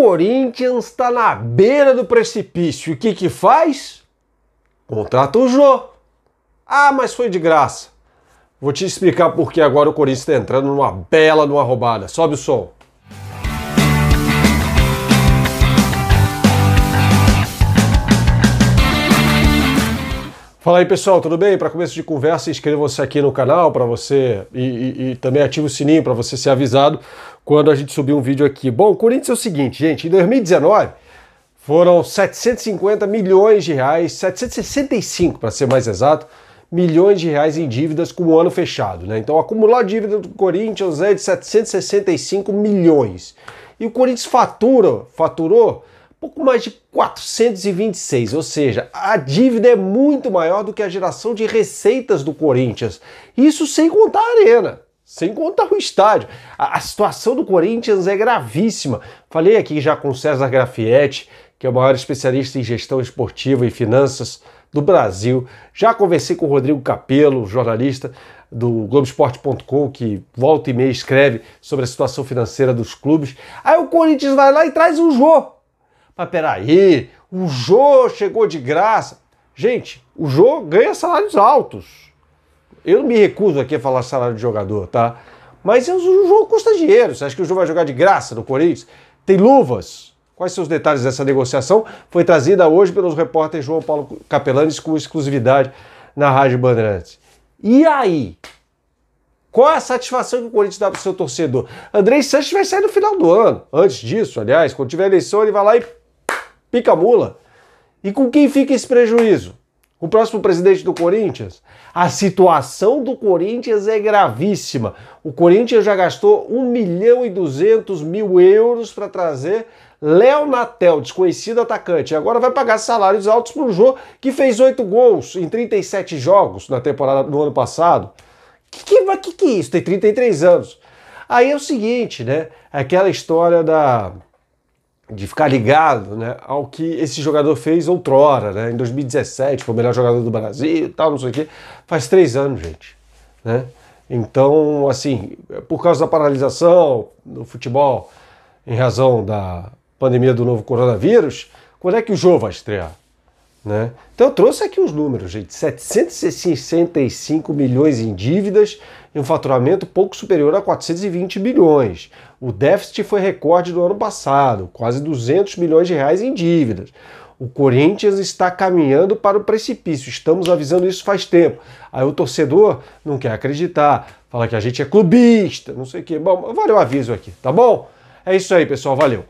Corinthians está na beira do precipício. O que que faz? Contrata o Jô. Ah, mas foi de graça. Vou te explicar porque agora o Corinthians está entrando numa bela, numa roubada. Sobe o som. Fala aí pessoal, tudo bem? Para começo de conversa, inscreva se aqui no canal para você e, e, e, também ative o sininho para você ser avisado quando a gente subir um vídeo aqui. Bom, o Corinthians é o seguinte, gente, em 2019 foram 750 milhões de reais, 765 para ser mais exato, milhões de reais em dívidas com o ano fechado, né? Então, acumular dívida do Corinthians é de 765 milhões. E o Corinthians fatura, faturou pouco mais de 426, ou seja, a dívida é muito maior do que a geração de receitas do Corinthians. Isso sem contar a arena, sem contar o estádio. A, a situação do Corinthians é gravíssima. Falei aqui já com o César Grafietti, que é o maior especialista em gestão esportiva e finanças do Brasil. Já conversei com o Rodrigo Capello, jornalista do Globoesporte.com, que volta e meia escreve sobre a situação financeira dos clubes. Aí o Corinthians vai lá e traz um jogo mas ah, peraí, o Jô chegou de graça. Gente, o Jô ganha salários altos. Eu não me recuso aqui a falar salário de jogador, tá? Mas o Jô custa dinheiro. Você acha que o Jô vai jogar de graça no Corinthians? Tem luvas. Quais são os detalhes dessa negociação? Foi trazida hoje pelos repórteres João Paulo Capelanes com exclusividade na Rádio Bandeirantes. E aí? Qual a satisfação que o Corinthians dá para o seu torcedor? Andrei Sanches vai sair no final do ano. Antes disso, aliás, quando tiver eleição, ele vai lá e pica mula. E com quem fica esse prejuízo? O próximo presidente do Corinthians? A situação do Corinthians é gravíssima. O Corinthians já gastou 1 milhão e 200 mil euros para trazer Léo Natel, desconhecido atacante. agora vai pagar salários altos para o Jô, que fez 8 gols em 37 jogos na temporada do ano passado. Que que, que que é isso? Tem 33 anos. Aí é o seguinte, né? É aquela história da de ficar ligado né, ao que esse jogador fez outrora, né? Em 2017, foi o melhor jogador do Brasil e tal, não sei o quê. Faz três anos, gente. Né? Então, assim, por causa da paralisação do futebol, em razão da pandemia do novo coronavírus, quando é que o jogo vai estrear? Né? Então eu trouxe aqui os números, gente: 765 milhões em dívidas e um faturamento pouco superior a 420 bilhões. O déficit foi recorde do ano passado, quase 200 milhões de reais em dívidas. O Corinthians está caminhando para o precipício. Estamos avisando isso faz tempo. Aí o torcedor não quer acreditar, fala que a gente é clubista, não sei o quê. Bom, valeu o aviso aqui, tá bom? É isso aí, pessoal. Valeu.